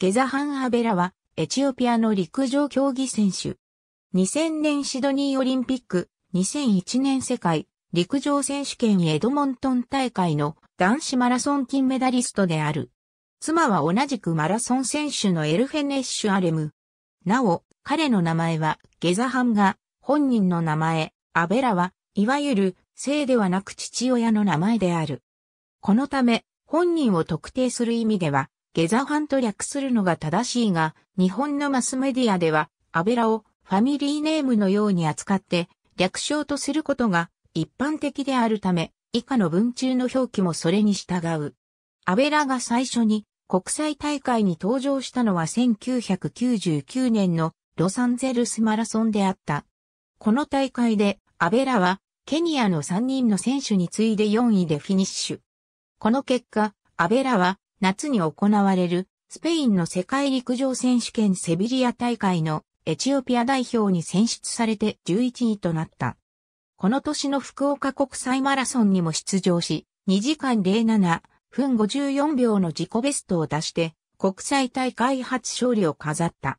ゲザハン・アベラは、エチオピアの陸上競技選手。2000年シドニーオリンピック、2001年世界、陸上選手権エドモントン大会の男子マラソン金メダリストである。妻は同じくマラソン選手のエルフェネッシュ・アレム。なお、彼の名前はゲザハンが、本人の名前、アベラは、いわゆる、性ではなく父親の名前である。このため、本人を特定する意味では、ゲザファンと略するのが正しいが、日本のマスメディアでは、アベラをファミリーネームのように扱って、略称とすることが一般的であるため、以下の文中の表記もそれに従う。アベラが最初に国際大会に登場したのは1999年のロサンゼルスマラソンであった。この大会でアベラはケニアの3人の選手に次いで4位でフィニッシュ。この結果、アベラは夏に行われるスペインの世界陸上選手権セビリア大会のエチオピア代表に選出されて11位となった。この年の福岡国際マラソンにも出場し、2時間07分54秒の自己ベストを出して、国際大会初勝利を飾った。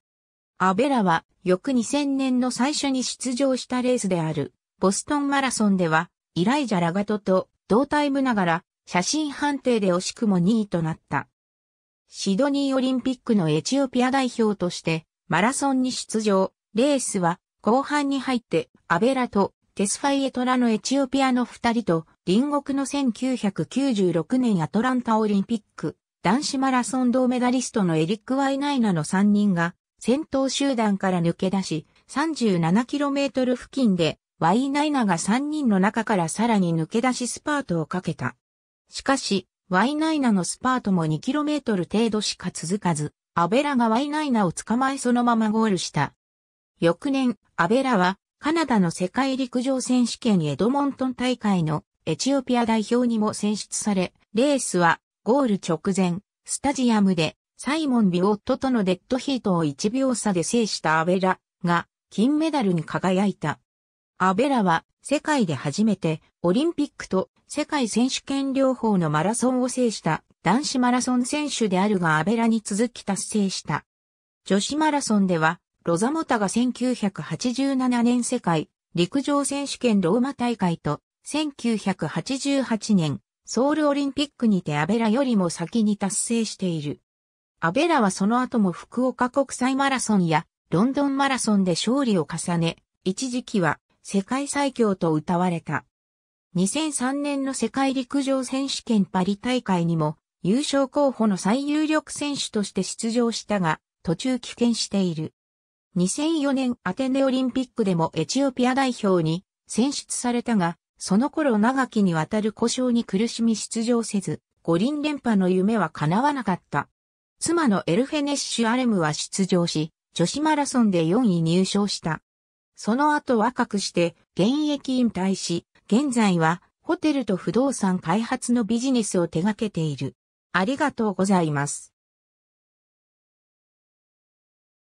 アベラは、翌2000年の最初に出場したレースである、ボストンマラソンでは、イライジャ・ラガトと同タイムながら、写真判定で惜しくも2位となった。シドニーオリンピックのエチオピア代表としてマラソンに出場、レースは後半に入ってアベラとテスファイエトラのエチオピアの二人と隣国の1996年アトランタオリンピック男子マラソン銅メダリストのエリック・ワイナイナの三人が先頭集団から抜け出し 37km 付近でワイナイナが三人の中からさらに抜け出しスパートをかけた。しかし、ワイナイナのスパートも 2km 程度しか続かず、アベラがワイナイナを捕まえそのままゴールした。翌年、アベラは、カナダの世界陸上選手権エドモントン大会のエチオピア代表にも選出され、レースは、ゴール直前、スタジアムで、サイモン・ビオットとのデッドヒートを1秒差で制したアベラが、金メダルに輝いた。アベラは世界で初めてオリンピックと世界選手権両方のマラソンを制した男子マラソン選手であるがアベラに続き達成した。女子マラソンではロザモタが1987年世界陸上選手権ローマ大会と1988年ソウルオリンピックにてアベラよりも先に達成している。アベラはその後も福岡国際マラソンやロンドンマラソンで勝利を重ね、一時期は世界最強と歌われた。2003年の世界陸上選手権パリ大会にも優勝候補の最有力選手として出場したが、途中棄権している。2004年アテネオリンピックでもエチオピア代表に選出されたが、その頃長きにわたる故障に苦しみ出場せず、五輪連覇の夢は叶わなかった。妻のエルフェネッシュ・アレムは出場し、女子マラソンで4位入賞した。その後若くして現役引退し、現在はホテルと不動産開発のビジネスを手掛けている。ありがとうございます。